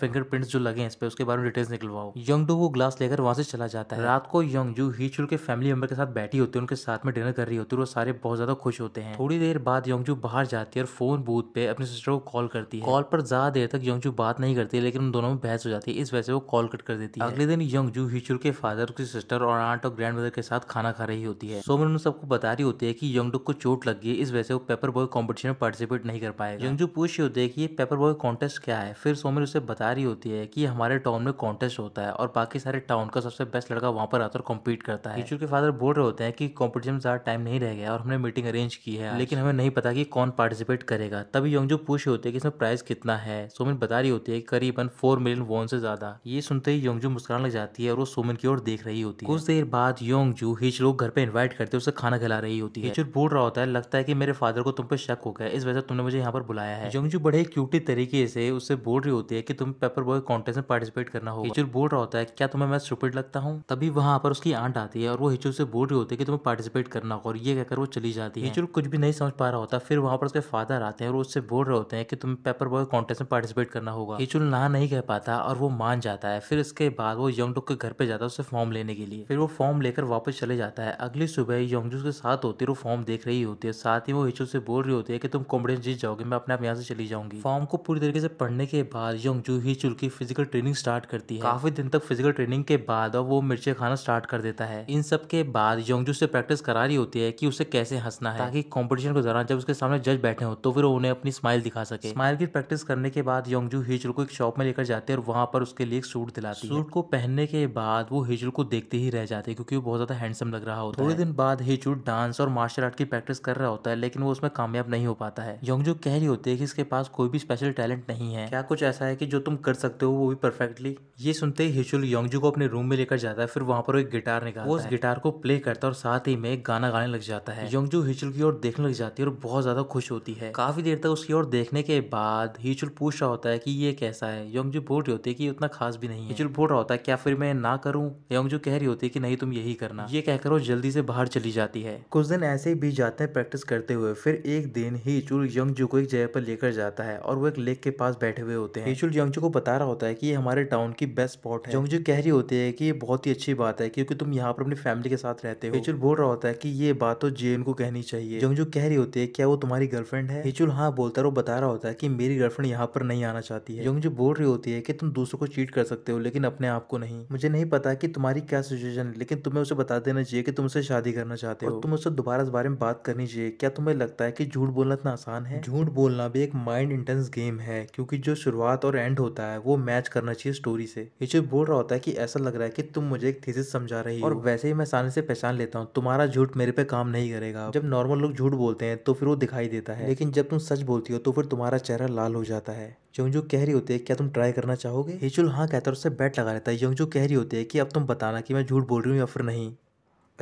फिंगरप्रिंट्स जो लगे हैं इस पर उसके बारे में डिटेल्स निकलवाओ यंग डुक वो गिलास लेकर वहाँ से चला जाता है रात को यंग जू हिचुल के फैमिली मेंबर के साथ बैठी होती है उनके साथ में डिनर कर रही होती है वो सारे बहुत ज्यादा खुश होते हैं थोड़ी देर बाद योंगजू बाहर जाती है और फोन बूथ पे अपने सिस्टर को कॉल करती है कॉल पर ज्यादा देर तक योंगजू बात नहीं करती है लेकिन उन दोनों में बहस हो जाती है इस वजह से वो कॉल कट कर देती है अगले दिन योंगजू हिचुल के फादर उसकी सिस्टर और आंट और ग्रैंड मदर के साथ खाना खा रही होती है सोमन उन सबको बता रही होती है की योंगडुक को चोट लग गई इस वजह से वो पेपर बॉय कॉम्पिटिशन में पार्टिसिपेट नहीं कर पाए यंगजू पूछ रही होती है की पेपर बॉय कॉन्टेस्ट क्या है फिर सोमन उसे बता रही होती है की हमारे टाउन में कॉन्टेस्ट होता है और बाकी सारे टाउन का सबसे बेस्ट लड़का वहाँ पर आता आकर कॉम्पीट करता है हिचुर के फादर बोल रहे होते हैं कि कॉम्पिटिशन ज्यादा टाइम नहीं रह गया और हमने मीटिंग अरेंज की है लेकिन हमें नहीं पता कि कौन पार्टिसिपेट करेगा तभी योंगजू पूछ होते हैं कि इसमें प्राइस कितना है सोमिन बता रही होती है करीबन फोर मिलियन वोन से ज्यादा ये सुनते ही योंगजू मुस्कान लग जाती है और वो सोमिन की ओर देख रही होती है कुछ देर बाद योंगजू हिच लोग घर पे इन्वाइट करते उसे खाना खिला रही होती है बोल रहा होता है लगता है की मेरे फादर को तुम पे शक हो गया इस वजह से तुमने मुझे यहाँ पर बुलाया है योंगजू बड़े क्यूटी तरीके से उससे बोल रही होती है की तुम पेपर बॉय कॉन्टेस्ट में पार्टिसिपेट करना होगा हिचुर बोल रहा होता है क्या तुम्हें मैं स्टूपिड लगता हूँ तभी वहाँ पर उसकी आंट आती है और वो हिचुर से बोल रही होती है कि तुम्हें पार्टिसिपेट करना और ये कहकर वो चली जाती है टीचर कुछ भी नहीं समझ पा रहा होता फिर वहाँ पर उसके फादर आते हैं और उससे बोल रहे होते हैं कि तुम्हें पेपर बॉय कॉन्टेस्ट में पार्टिसिपेट करना होगा टीचर ना नहीं कह पाता और वो मान जाता है फिर इसके बाद वो यंगडुक के घर पे जाता है उससे फॉर्म लेने के लिए फिर वो फॉर्म लेकर वापस चले जाता है अगली सुबह यंगजू के साथ होती है वो फॉर्म देख रही होती है साथ ही वो हिचुल से बोल रही होती है कि तुम कॉम्पिटेंस जीत जाओगे मैं अपने आप यहाँ से चली जाऊंगी फॉर्म को पूरी तरीके से पढ़ने के बाद यंगजू हिचुल की फिजिकल ट्रेनिंग स्टार्ट करती है काफी दिन तक फिजिकल ट्रेनिंग के बाद वो मिर्चे खाना स्टार्ट कर देता है इन सब के बाद यंगजू से प्रैक्टिस करा रही होती होती है कि उसे कैसे हंसना है ताकि कंपटीशन के दौरान जब उसके सामने जज बैठे हो तो फिर उन्हें अपनी स्माइल दिखा सके स्माइल की प्रैक्टिस करने के बाद योंगजू हिजुल को एक शॉप में लेकर जाते हैं और वहां पर उसके लिए एक सूट दिलाती सूट को पहनने के बाद वो हिजुल को देखते ही रह जाते हैं क्योंकि वो बहुत ज्यादा हैंडसम लग रहा होता थोड़े दिन बाद हिजुल डांस और मार्शल आर्ट की प्रैक्टिस कर रहा होता है लेकिन वो उसमें कामयाब नहीं हो पाता है योंगजू कह रही होती है कि इसके पास कोई भी स्पेशल टैलेंट नहीं है क्या कुछ ऐसा है कि जो तुम कर सकते हो वो भी परफेक्टली ये सुनते ही हिजुल योंगजू को अपने रूम में लेकर जाता है फिर वहां पर एक गिटार निकाल वो उस गिटार को प्ले करता है और साथ ही में गाना गाने बुलाने लग जाता है योंगजू हिचुल की ओर देखने लग जाती है और बहुत ज्यादा खुश होती है काफी देर तक उसकी ओर देखने के बाद हिचुल पूछ रहा होता है कि ये कैसा है योंगजू बोल रही होती है कि उतना खास भी नहीं हिचुल बोल रहा होता है क्या फिर मैं ना करूं योंगजू कह रही होती है कि नहीं तुम यही करना ये कहकर वो जल्दी से बाहर चली जाती है कुछ दिन ऐसे ही बीत जाते हैं प्रैक्टिस करते हुए फिर एक दिन हिचुल यंगजू को एक जगह पर लेकर जाता है और वो एक लेक के पास बैठे हुए होते हैं हिचुल यंगजू को बता रहा होता है कि ये हमारे टाउन की बेस्ट स्पॉट है यंगजू कह रही होती है कि ये बहुत ही अच्छी बात है क्योंकि तुम यहाँ पर अपनी फैमिली के साथ रहते हो हिचुल बोल रहा होता है की ये ये बात तो जेन को कहनी चाहिए जो कह रही होती है क्या वो तुम्हारी गर्लफ्रेंड है हिचुल हाँ बोलता है वो बता रहा होता है की मेरी गर्लफ्रेंड यहाँ पर नहीं आना चाहती है जो बोल रही होती है की तुम दूसरों को चीट कर सकते हो लेकिन अपने आप को नहीं मुझे नहीं पता की तुम्हारी क्या सिचुएशन है लेकिन तुम्हें उसे बता देना चाहिए की तुम उसे शादी करना चाहते हो तुम उससे दोबारा इस बारे में बात करनी चाहिए क्या तुम्हें लगता है की झूठ बोलना इतना आसान है झूठ बोलना भी एक माइंड इंटेंस गेम है क्योंकि जो शुरुआत और एंड होता है वो मैच करना चाहिए स्टोरी से हिचुल बोल रहा होता है कि ऐसा लग रहा है कि तुम मुझे एक थीसिस समझा रही हो और वैसे ही मैं आसानी से पहचान लेता हूँ तुम्हारा झूठ मेरे पे पे काम नहीं करेगा जब नॉर्मल लोग झूठ बोलते हैं तो फिर वो दिखाई देता है लेकिन जब तुम सच बोलती हो तो फिर तुम्हारा चेहरा लाल हो जाता है जंगजो कह रही होती है क्या तुम ट्राई करना चाहोगे हिचुल हाँ कहता है उससे बैट लगा रहता है जंगजो कह रही होती है कि अब तुम बताना कि मैं झूठ बोल रही हूँ या फिर नहीं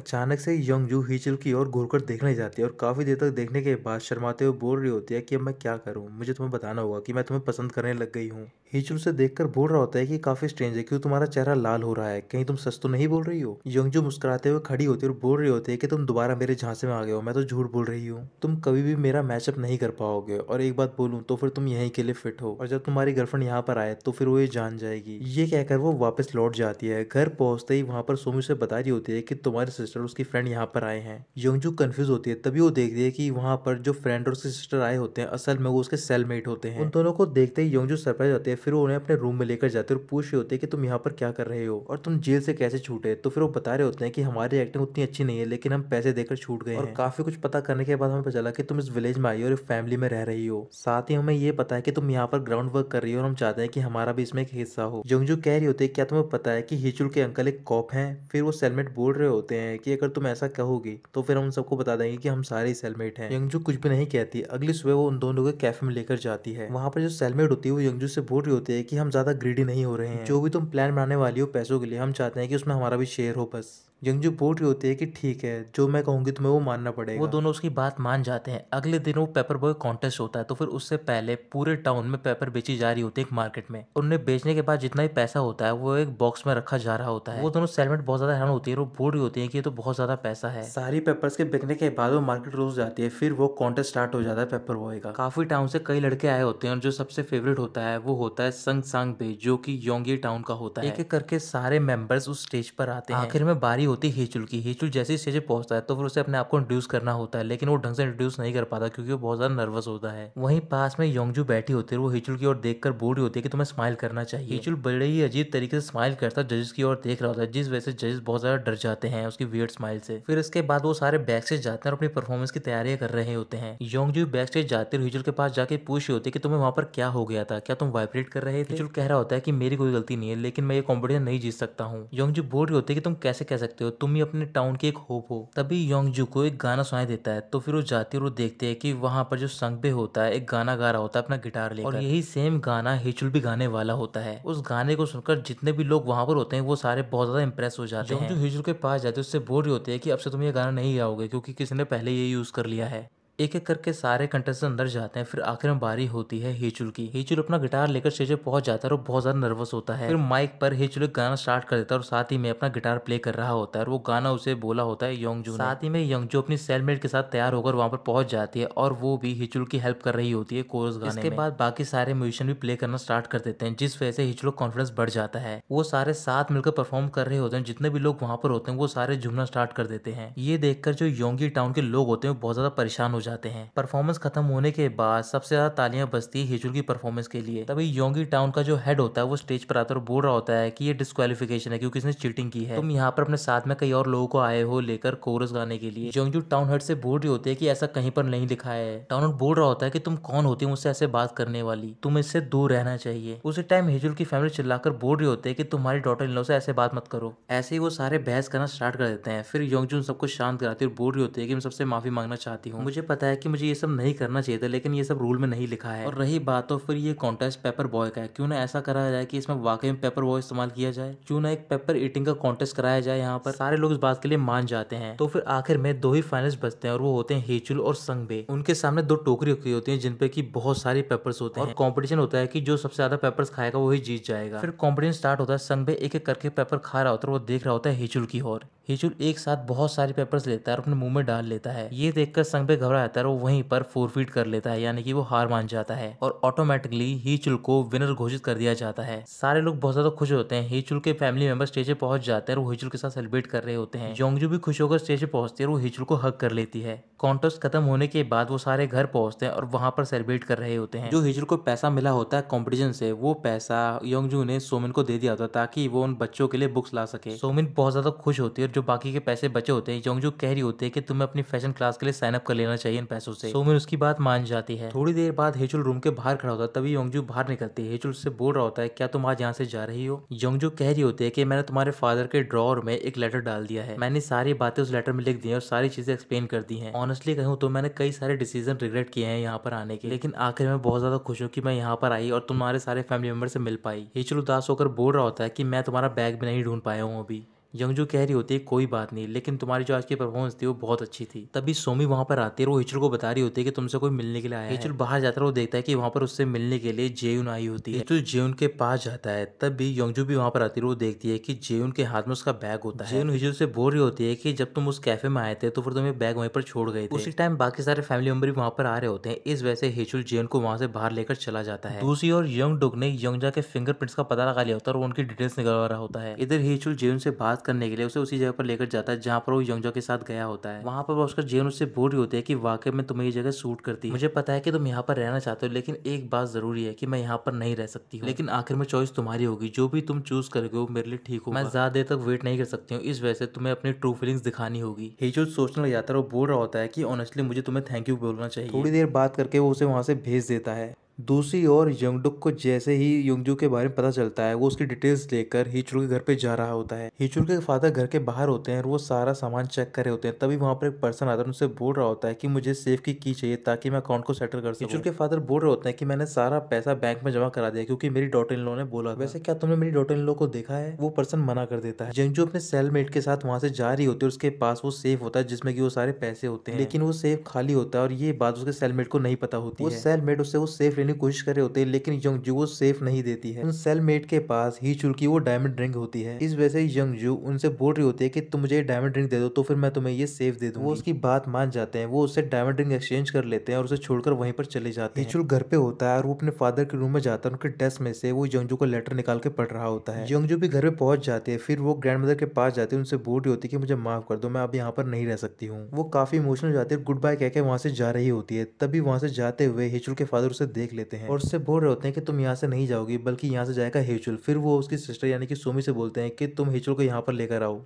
अचानक से योंगजू हिचल की ओर घूरकर देखने जाती है और काफ़ी देर तक देखने के बाद शर्माते हुए बोल रही होती है कि अब मैं क्या करूं मुझे तुम्हें बताना होगा कि मैं तुम्हें पसंद करने लग गई हूं हिचल से देखकर बोल रहा होता है कि काफ़ी स्ट्रेंज है क्यों तुम्हारा चेहरा लाल हो रहा है कहीं तुम सच तो नहीं बोल रही हो जू मुस्कुराते हुए खड़ी होती है और बोल रही होती है कि तुम दोबारा मेरे झांसे में आ गए हो मैं तो झूठ बोल रही हूँ तुम कभी भी मेरा मैचअप नहीं कर पाओगे और एक बात बोलूँ तो फिर तुम यहीं के लिए फिट हो और जब तुम्हारी गर्लफ्रेंड यहाँ पर आए तो फिर वो ये जान जाएगी ये कहकर वो वापस लौट जाती है घर पहुंचते ही वहाँ पर सोमू से बता रही होती है कि तुम्हारे सिस्टर उसकी फ्रेंड यहाँ पर आए हैं योंगजू कन्फ्यूज होती है तभी वो देखती है कि वहाँ पर जो फ्रेंड और उसकी सिस्टर आए होते हैं असल में वो उसके सेलमेट होते हैं उन दोनों को देखते ही योंगजू सरप्राइज होते हैं फिर वो उन्हें अपने रूम में लेकर जाते हैं और पूछ रहे होते हैं कि तुम यहाँ पर क्या कर रहे हो और तुम जेल से कैसे छूटे तो फिर वो बता रहे होते हैं कि हमारी एक्टिंग उतनी अच्छी नहीं है लेकिन हम पैसे देकर छूट गए और काफी कुछ पता करने के बाद हमें पता चला कि तुम इस विलेज में आई हो और फैमिली में रह रही हो साथ ही हमें ये पता है कि तुम यहाँ पर ग्राउंड वर्क कर रही हो और हम चाहते हैं कि हमारा भी इसमें एक हिस्सा हो जोंगजू कह रही होती है क्या तुम्हें पता है कि हिचुल के अंकल एक कॉप है फिर वो सेलमेट बोल रहे होते हैं हैं कि अगर तुम ऐसा कहोगे तो फिर हम सबको बता देंगे कि हम सारे सेलमेट हैं यंगजू कुछ भी नहीं कहती अगली सुबह वो उन दोनों को कैफे में लेकर जाती है वहाँ पर जो सेलमेट होती है वो यंगजू से बोल रही होती है कि हम ज्यादा ग्रीडी नहीं हो रहे हैं जो भी तुम प्लान बनाने वाली हो पैसों के लिए हम चाहते हैं कि उसमें हमारा भी शेयर हो बस यंगजू बोल रही होती है कि ठीक है जो मैं कहूँगी तुम्हें वो मानना पड़ेगा वो दोनों उसकी बात मान जाते हैं अगले दिन वो पेपर बॉय कॉन्टेस्ट होता है तो फिर उससे पहले पूरे टाउन में पेपर बेची जा रही होती है एक मार्केट में उन्हें बेचने के बाद जितना भी पैसा होता है वो एक बॉक्स में रखा जा रहा होता है वो दोनों सेलमेंट बहुत ज्यादा हैरान होती है वो बोल रही होती है कि ये तो बहुत ज्यादा पैसा है सारी पेपर्स के बिकने के बाद वो मार्केट रोज जाती है फिर वो कॉन्टेस्ट स्टार्ट हो जाता है पेपर बॉय का काफी टाउन से कई लड़के आए होते हैं और जो सबसे फेवरेट होता है वो होता है संग संग बे जो की योंगी टाउन का होता है एक एक करके सारे मेंबर्स उस स्टेज पर आते हैं आखिर में बारी होती है हिचुल की हिचुल जैसे ही स्टेज पर पहुंचता है तो फिर उसे अपने आप को इंट्रोड्यूस करना होता है लेकिन वो ढंग से इंट्रोड्यूस नहीं कर पाता क्योंकि वो बहुत ज़्यादा नर्वस होता है वहीं पास में योंगजू बैठी होती है वो हिचुल की ओर देख कर बोर्ड होती है कि तुम्हें स्माइल करना चाहिए हिचुल बड़े ही अजीब तरीके से स्माइल करता है जजेस की ओर देख रहा होता है जिस वजह से जजेस बहुत ज़्यादा डर जाते हैं उसकी वियर्ड स्माइल से फिर इसके बाद वो सारे बैक स्टेज जाते हैं और अपनी परफॉर्मेंस की तैयारियां कर रहे होते हैं योंगजू बैक स्टेज जाते हैं हिचुल के पास जाके पूछ रही होती है कि तुम्हें वहां पर क्या हो गया था क्या तुम वाइब्रेट कर रहे थे हिचुल कह रहा होता है कि मेरी कोई गलती नहीं है लेकिन मैं ये कॉम्पिटिशन नहीं जीत सकता हूँ योंगजू बोल रही होती है कि तुम कैसे कह सकते सकते हो तुम ही अपने टाउन के एक होप हो तभी योंगजू को एक गाना सुनाई देता है तो फिर वो है और देखते है की वहाँ पर जो संगबे होता है एक गाना गा रहा होता है अपना गिटार लेकर और यही सेम गाना हिचुल भी गाने वाला होता है उस गाने को सुनकर जितने भी लोग वहाँ पर होते हैं वो सारे बहुत ज्यादा इम्प्रेस हो जाते हैं जो हिचुल के पास जाते हैं उससे बोल होते हैं कि अब से तुम ये गाना नहीं गाओगे क्योंकि किसी ने पहले ये यूज कर लिया है एक एक करके सारे कंटेस्ट अंदर जाते हैं फिर आखिर में बारी होती है हेचुल की हेचुल अपना गिटार लेकर स्टेज पर पहुंच जाता है और बहुत ज्यादा नर्वस होता है फिर माइक पर हेचुल गाना स्टार्ट कर देता है और साथ ही में अपना गिटार प्ले कर रहा होता है और वो गाना उसे बोला होता है यंगजू साथ ही में यंगजू अपनी सेलमेट के साथ तैयार होकर वहां पर पहुंच जाती है और वो भी हिचुल की हेल्प कर रही होती है कोर्स गाने इसके बाद बाकी सारे म्यूजिशियन भी प्ले करना स्टार्ट कर देते हैं जिस वजह से हिचुल का कॉन्फिडेंस बढ़ जाता है वो सारे साथ मिलकर परफॉर्म कर रहे होते हैं जितने भी लोग वहां पर होते हैं वो सारे झूमना स्टार्ट कर देते हैं ये देखकर जो योंगी टाउन के लोग होते हैं वो बहुत ज्यादा परेशान हो जाते जाते हैं परफॉर्मेंस खत्म होने के बाद सबसे ज्यादा तालियां बजती है हिजुल की परफॉर्मेंस के लिए तभी योंगी टाउन का जो हेड होता है वो स्टेज पर आता है और बोल रहा होता है कि ये डिस्कालिफिकेशन है क्योंकि इसने चीटिंग की है तुम यहाँ पर अपने साथ में कई और लोगों को आए हो लेकर कोरस गाने के लिए जोंगजू टाउन हेड से बोल रही होती है की ऐसा कहीं पर नहीं लिखा है टाउन हेड बोल रहा होता है की तुम कौन होती है मुझसे ऐसे बात करने वाली तुम इससे दूर रहना चाहिए उसी टाइम हिजुल की फैमिली चिल्लाकर बोल रही होती है की तुम्हारी डॉटर इन लॉ से ऐसे बात मत करो ऐसे ही वो सारे बहस करना स्टार्ट कर देते हैं फिर योंगजू सबको शांत कराती है और बोल रही होती है कि मैं सबसे माफी मांगना चाहती हूँ मुझे पता है कि मुझे ये सब नहीं करना चाहिए था लेकिन ये सब रूल में नहीं लिखा है और रही बात तो फिर ये कॉन्टेस्ट पेपर बॉय का है क्यों ना ऐसा करा जाए कि इसमें वाकई में पेपर बॉय इस्तेमाल किया जाए क्यों ना एक पेपर ईटिंग का कॉन्टेस्ट कराया जाए यहाँ पर सारे लोग इस बात के लिए मान जाते हैं तो फिर आखिर में दो ही फाइनलिस्ट बचते हैं और वो होते हैं हेचुल और संगबे उनके सामने दो टोकरी रखी होती है जिनपे की बहुत सारे पेपर्स होते हैं और कॉम्पिटिशन होता है की जो सबसे ज्यादा पेपर खाएगा वही जीत जाएगा फिर कॉम्पिटिशन स्टार्ट होता है संगबे एक एक करके पेपर खा रहा होता है वो देख रहा होता है हेचुल की और हेचुल एक साथ बहुत सारे पेपर्स लेता है और अपने मुंह में डाल लेता है ये देखकर संगबे घबरा रहता है वो वहीं पर फोरफीट कर लेता है यानी कि वो हार मान जाता है और ऑटोमेटिकली ही चुल को विनर घोषित कर दिया जाता है सारे लोग बहुत ज्यादा खुश होते हैं हिचुल के फैमिली मेंबर स्टेज पे पहुंच जाते हैं और वो के साथ सेलिब्रेट कर रहे होते हैं जोंगजू भी खुश होकर स्टेज पे पहुंचती है और वो हिचुल को हक कर लेती है कॉन्टेस्ट खत्म होने के बाद वो सारे घर पहुंचते हैं और वहां पर सेलिब्रेट कर रहे होते हैं जो हिचुल को पैसा मिला होता है कॉम्पिटिशन से वो पैसा योंगजू ने सोमिन को दे दिया होता ताकि वो उन बच्चों के लिए बुक्स ला सके सोमिन बहुत ज्यादा खुश होती है और जो बाकी के पैसे बचे होते हैं योंगजू कह रही होती है कि तुम्हें अपनी फैशन क्लास के लिए साइन अप कर लेना चाहिए चाहिए इन पैसों से सोमिन उसकी बात मान जाती है थोड़ी देर बाद हेचुल रूम के बाहर खड़ा होता है तभी योंगजू बाहर निकलती है हेचुल से बोल रहा होता है क्या तुम आज यहाँ से जा रही हो योंगजू कह रही होती है की मैंने तुम्हारे फादर के ड्रॉर में एक लेटर डाल दिया है मैंने सारी बातें उस लेटर में लिख दी है और सारी चीजें एक्सप्लेन कर दी है ऑनस्टली कहूँ तो मैंने कई सारे डिसीजन रिग्रेट किए हैं यहाँ पर आने के लेकिन आखिर में बहुत ज्यादा खुश हूँ की मैं यहाँ पर आई और तुम्हारे सारे फैमिली मेंबर से मिल पाई हेचुल उदास होकर बोल रहा होता है की मैं तुम्हारा बैग भी नहीं ढूंढ पाया हूँ अभी यंगजू कह रही होती है कोई बात नहीं लेकिन तुम्हारी जो आज की परफॉर्मेंस थी वो बहुत अच्छी थी तभी सोमी वहाँ पर आती है वो हिचुल को बता रही होती है कि तुमसे कोई मिलने के लिए आया हिचुल बाहर जाता है वो देखता है कि वहाँ पर उससे मिलने के लिए जेयून आई होती है हिचुल तो जेयून के पास जाता है तभी यंगजू भी वहाँ पर आती है वो देखती है की जेयून के हाथ में उसका बैग होता है जेयून हिचुल से बोल रही होती है की जब तुम उस कैफे में आए थे तो फिर तुम्हें बैग वहीं पर छोड़ गए उसी टाइम बाकी सारे फैमिली मेम्बर वहाँ पर आ रहे होते हैं इस वजह से हिचुल जेयून को वहाँ से बाहर लेकर चला जाता है दूसरी ओर यंग डुग ने यंगजा के फिंगरप्रिंट्स का पता लगा लिया होता है और उनकी डिटेल्स निकलवा रहा होता है इधर हिचुल जेयून से बात बात करने के लिए उसे उसी जगह पर लेकर जाता है जहाँ पर वो यंगजो के साथ गया होता है वहाँ पर उसका जीवन उससे बोल रही होती है की वाकई में तुम्हें ये जगह सूट करती है मुझे पता है की तुम यहाँ पर रहना चाहते हो लेकिन एक बात जरूरी है की मैं यहाँ पर नहीं रह सकती हूँ लेकिन आखिर में चॉइस तुम्हारी होगी जो भी तुम चूज करोगे वो मेरे लिए ठीक हो मैं ज्यादा देर तक वेट नहीं कर सकती हूँ इस वजह से तुम्हें अपनी ट्रू फीलिंग्स दिखानी होगी जो सोचने लग जाता है वो बोल रहा होता है कि ऑनेस्टली मुझे तुम्हें थैंक यू बोलना चाहिए थोड़ी देर बात करके वो उसे वहाँ से भेज देता है दूसरी ओर यंगडुक को जैसे ही यंगजू के बारे में पता चलता है वो उसकी डिटेल्स लेकर हीचुर के घर पे जा रहा होता है हीचुर के फादर घर के बाहर होते हैं और वो सारा सामान चेक कर रहे होते हैं तभी वहाँ पर एक पर्सन आता है उनसे बोल रहा होता है कि मुझे सेफ की की चाहिए ताकि मैं अकाउंट को सेटल कर सकूँ के फादर बोल रहे होते हैं कि मैंने सारा पैसा बैंक में जमा करा दिया क्योंकि मेरी डॉटर इन लो ने बोला वैसे क्या तुमने मेरी डॉटर इन लो को देखा है वो पर्सन मना कर देता है यंगजू अपने सेलमेट के साथ वहाँ से जा रही होती है उसके पास वो सेफ होता है जिसमें कि वो सारे पैसे होते हैं लेकिन वो सेफ खाली होता है और ये बात उसके सेलमेट को नहीं पता होती है सेलमेट उससे वो सेफ लेने की कोशिश कर रहे होते हैं लेकिन यंग जू को सेफ नहीं देती है उन सेलमेट के पास ही चुल की वो डायमंड रिंग होती है इस वजह से यंग जू उनसे बोल रही होती है कि तुम मुझे डायमंड रिंग दे दो तो फिर मैं तुम्हें ये सेफ दे दूँ वो उसकी बात मान जाते हैं वो उससे डायमंड रिंग एक्सचेंज कर लेते हैं और उसे छोड़कर वहीं पर चले जाते हैं चुल घर पे होता है और वो अपने फादर के रूम में जाता है उनके डेस्क में से वो यंग जू को लेटर निकाल के पढ़ रहा होता है यंग जू भी घर पे पहुंच जाते हैं फिर वो ग्रैंड मदर के पास जाते हैं उनसे बोल रही होती है कि मुझे माफ कर दो मैं अब यहाँ पर नहीं रह सकती हूँ वो काफी इमोशनल जाती है गुड बाय कहकर के वहाँ से जा रही होती है तभी वहाँ से जाते हुए हिचुल के फादर उसे देख देख लेते हैं और उससे बोल रहे होते हैं कि तुम यहाँ से नहीं जाओगी बल्कि यहाँ से जाएगा हेचुल फिर वो उसकी सिस्टर यानी कि सोमी से बोलते हैं कि तुम हेचुल को यहाँ पर लेकर आओ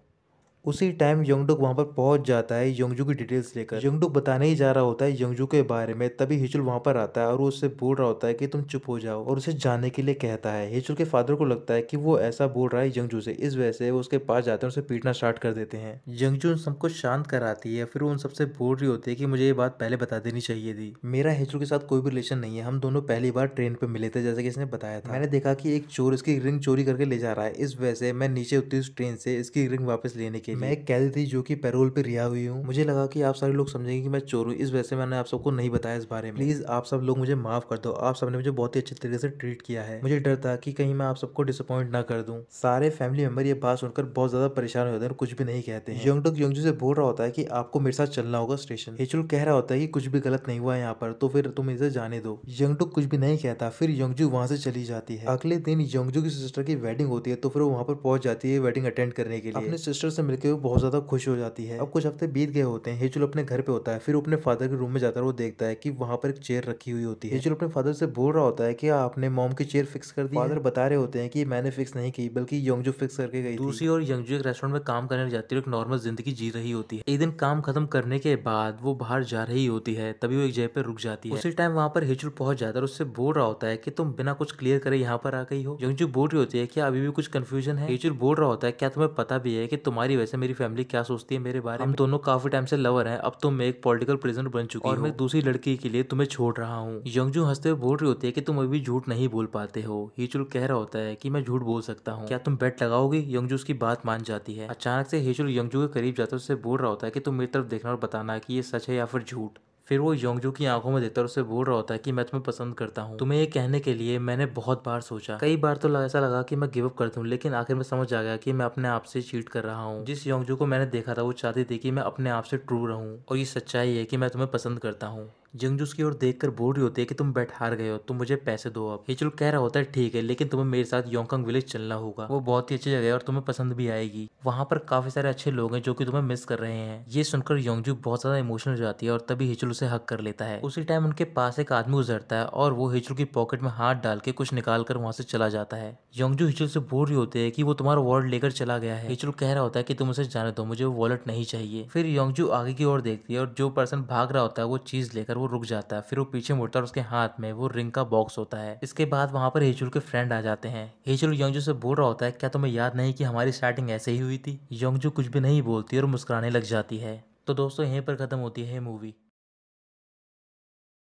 उसी टाइम योंगडुक वहाँ पर पहुँच जाता है योंगजू की डिटेल्स लेकर योंगडुक बताने ही जा रहा होता है योंगजू के बारे में तभी हिचुल वहाँ पर आता है और वो उससे बोल रहा होता है कि तुम चुप हो जाओ और उसे जाने के लिए कहता है हिचुल के फादर को लगता है कि वो ऐसा बोल रहा है यंगजू से इस वजह से वो उसके पास जाते हैं उसे पीटना स्टार्ट कर देते हैं यंगजू उन सबको शांत कराती है फिर वो उन सबसे बोल रही होती है कि मुझे ये बात पहले बता देनी चाहिए थी मेरा हिचुल के साथ कोई भी रिलेशन नहीं है हम दोनों पहली बार ट्रेन पर मिले थे जैसे कि इसने बताया था मैंने देखा कि एक चोर इसकी रिंग चोरी करके ले जा रहा है इस वजह से मैं नीचे उतरी उस ट्रेन से इसकी रिंग वापस लेने के के मैं हम्म। एक कैदी थी जो कि पेरोल पे रिहा हुई हूँ मुझे लगा कि आप सारे लोग समझेंगे कि मैं चोर हूँ इस वजह से मैंने आप सबको नहीं बताया इस बारे में प्लीज आप सब लोग मुझे माफ कर दो आप सबने मुझे बहुत ही अच्छे तरीके से ट्रीट किया है मुझे डर था कि कहीं मैं आप सबको डिसअपॉइंट ना कर दू सारे फैमिली मेंबर ये बात सुनकर बहुत ज्यादा परेशान हो जाते हैं और कुछ भी नहीं कहते हैं योंगडुक से बोल रहा होता है की आपको मेरे साथ चलना होगा स्टेशन हेचुल कह रहा होता है की कुछ भी गलत नहीं हुआ यहाँ पर तो फिर तुम इसे जाने दो यंगटुक कुछ भी नहीं कहता फिर यंगजू वहाँ से चली जाती है अगले दिन यंगजू की सिस्टर की वेडिंग होती है तो फिर वहाँ पर पहुंच जाती है वेडिंग अटेंड करने के लिए अपने सिस्टर से मिलकर के वो बहुत ज़्यादा खुश हो जाती है अब कुछ हफ्ते बीत गए होते हैं हेचुल अपने घर पे होता है फिर अपने फादर के रूम में जाता है वो देखता है कि वहाँ पर एक चेयर रखी हुई होती है हेचुल अपने फादर से बोल रहा होता है कि हाँ, आपने मॉम की चेयर फिक्स कर दी फादर बता रहे होते हैं कि मैंने फिक्स नहीं की बल्कि यंगजू फिक्स करके गई दूसरी और यंगजू एक रेस्टोरेंट में काम करने जाती है एक नॉर्मल जिंदगी जी रही होती है एक दिन काम खत्म करने के बाद वो बाहर जा रही होती है तभी वो एक जगह पर रुक जाती है उसी टाइम वहाँ पर हेचुल पहुंच जाता है उससे बोल रहा होता है कि तुम बिना कुछ क्लियर करे यहाँ पर आ गई हो यंगजू बोल रही होती है क्या हाँ, अभी भी कुछ कन्फ्यूजन है हेचुल बोल रहा होता है क्या तुम्हें पता भी है कि तुम्हारी वजह से मेरी फैमिली क्या सोचती है मेरे बारे में दोनों काफी टाइम से लवर हैं अब तुम एक पॉलिटिकल प्रिजनर बन चुकी और मैं दूसरी लड़की के लिए तुम्हें छोड़ रहा हूँ यंगजू हंसते हुए बोल रही होती है कि तुम अभी झूठ नहीं बोल पाते हो हिचुल कह रहा होता है कि मैं झूठ बोल सकता हूँ क्या तुम बेट लगाओगे यंगजू उसकी बात मान जाती है अचानक से हिचुल यंगजू के करीब जाते उससे बोल रहा होता है कि तुम मेरी तरफ देखना और बताना कि ये सच है या फिर झूठ फिर वो योंगजू की आंखों में देखकर उसे बोल रहा होता है कि मैं तुम्हें पसंद करता हूँ तुम्हें ये कहने के लिए मैंने बहुत बार सोचा कई बार तो ऐसा लगा कि मैं गिवअप कर हूँ लेकिन आखिर में समझ आ गया कि मैं अपने आप से चीट कर रहा हूँ जिस योंगजू को मैंने देखा था वो चाहती थी कि मैं अपने आप से ट्रू रहूँ और ये सच्चाई है कि मैं तुम्हें पसंद करता हूँ जिंगजूस उसकी ओर देखकर बोल रही होती है कि तुम बैठ हार गए हो तुम मुझे पैसे दो अब हिचुल कह रहा होता है ठीक है लेकिन तुम्हें मेरे साथ योंगकांग विलेज चलना होगा वो बहुत ही अच्छी जगह है और तुम्हें पसंद भी आएगी वहाँ पर काफी सारे अच्छे लोग हैं जो कि तुम्हें मिस कर रहे हैं ये सुनकर योंगजू बहुत ज्यादा इमोशनल हो जाती है और तभी हिचुल उसे हक कर लेता है उसी टाइम उनके पास एक आदमी गुजरता है और वो हिचुल की पॉकेट में हाथ डाल के कुछ निकाल कर वहाँ से चला जाता है योंगजू हिचुल से बोल रही होती है कि वो तुम्हारा वॉलेट लेकर चला गया है हिचुल कह रहा होता है कि तुम उसे जाने दो मुझे वो वॉलेट नहीं चाहिए फिर योंगजू आगे की ओर देखती है और जो पर्सन भाग रहा होता है वो चीज लेकर वो रुक जाता है फिर वो पीछे मुड़ता है उसके हाथ में वो रिंग का बॉक्स होता है इसके बाद वहाँ पर हेजुल के फ्रेंड आ जाते हैं हेजुल यंगजू से बोल रहा होता है क्या तुम्हें याद नहीं कि हमारी स्टार्टिंग ऐसे ही हुई थी यंगजू कुछ भी नहीं बोलती और मुस्कुराने लग जाती है तो दोस्तों यहीं पर ख़त्म होती है मूवी